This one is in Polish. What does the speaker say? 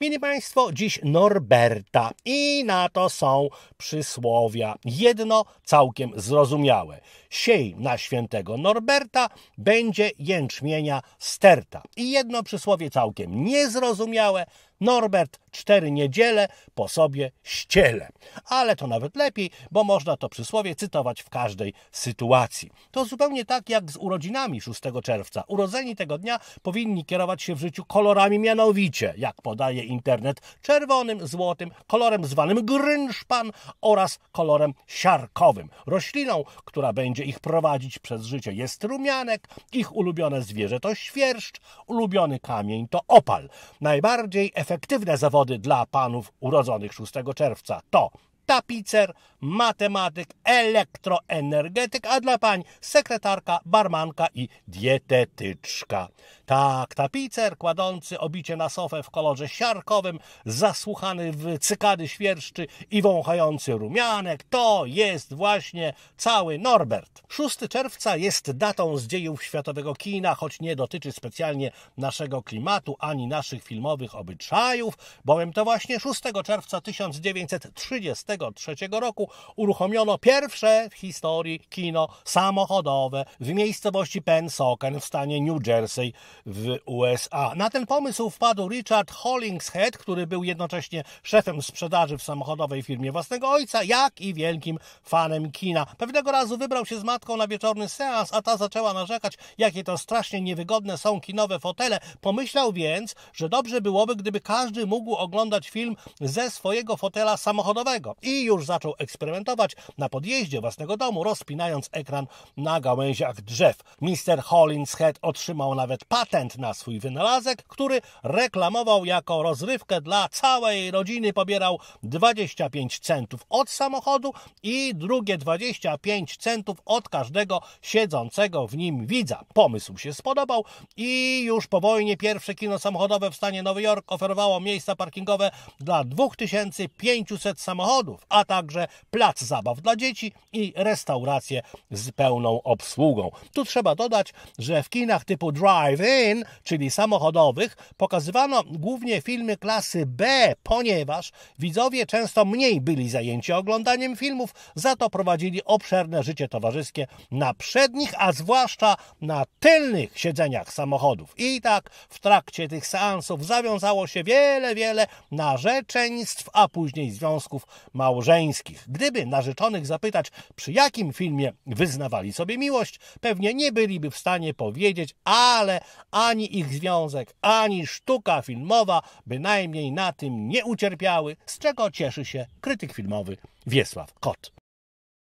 Mili Państwo dziś Norberta i na to są przysłowia. Jedno całkiem zrozumiałe. Siej na świętego Norberta będzie jęczmienia sterta. I jedno przysłowie całkiem niezrozumiałe. Norbert cztery niedziele po sobie ściele. Ale to nawet lepiej, bo można to przysłowie cytować w każdej sytuacji. To zupełnie tak jak z urodzinami 6 czerwca. Urodzeni tego dnia powinni kierować się w życiu kolorami mianowicie, jak podaje internet czerwonym, złotym, kolorem zwanym grynszpan oraz kolorem siarkowym. Rośliną, która będzie ich prowadzić przez życie jest rumianek, ich ulubione zwierzę to świerszcz, ulubiony kamień to opal. Najbardziej efektywne zawody dla panów urodzonych 6 czerwca to tapicer, matematyk, elektroenergetyk, a dla pań sekretarka, barmanka i dietetyczka. Tak, tapicer kładący obicie na sofę w kolorze siarkowym, zasłuchany w cykady świerszczy i wąchający rumianek, to jest właśnie cały Norbert. 6 czerwca jest datą z dziejów światowego kina, choć nie dotyczy specjalnie naszego klimatu ani naszych filmowych obyczajów, bowiem to właśnie 6 czerwca 1933 roku uruchomiono pierwsze w historii kino samochodowe w miejscowości Pensoken w stanie New Jersey w USA. Na ten pomysł wpadł Richard Hollingshead, który był jednocześnie szefem sprzedaży w samochodowej firmie własnego ojca, jak i wielkim fanem kina. Pewnego razu wybrał się z matką na wieczorny seans, a ta zaczęła narzekać, jakie to strasznie niewygodne są kinowe fotele. Pomyślał więc, że dobrze byłoby, gdyby każdy mógł oglądać film ze swojego fotela samochodowego. I już zaczął eksperymentować na podjeździe własnego domu, rozpinając ekran na gałęziach drzew. Mr. Hollingshead otrzymał nawet patent patent na swój wynalazek, który reklamował jako rozrywkę dla całej rodziny. Pobierał 25 centów od samochodu i drugie 25 centów od każdego siedzącego w nim widza. Pomysł się spodobał i już po wojnie pierwsze kino samochodowe w stanie Nowy Jork oferowało miejsca parkingowe dla 2500 samochodów, a także plac zabaw dla dzieci i restauracje z pełną obsługą. Tu trzeba dodać, że w kinach typu drive-in maszyn, czyli samochodowych, pokazywano głównie filmy klasy B, ponieważ widzowie często mniej byli zajęci oglądaniem filmów, za to prowadzili obszerne życie towarzyskie na przednich, a zwłaszcza na tylnych siedzeniach samochodów. I tak w trakcie tych seansów zawiązało się wiele, wiele narzeczeństw, a później związków małżeńskich. Gdyby narzeczonych zapytać, przy jakim filmie wyznawali sobie miłość, pewnie nie byliby w stanie powiedzieć, ale ani ich związek, ani sztuka filmowa bynajmniej na tym nie ucierpiały, z czego cieszy się krytyk filmowy Wiesław Kot.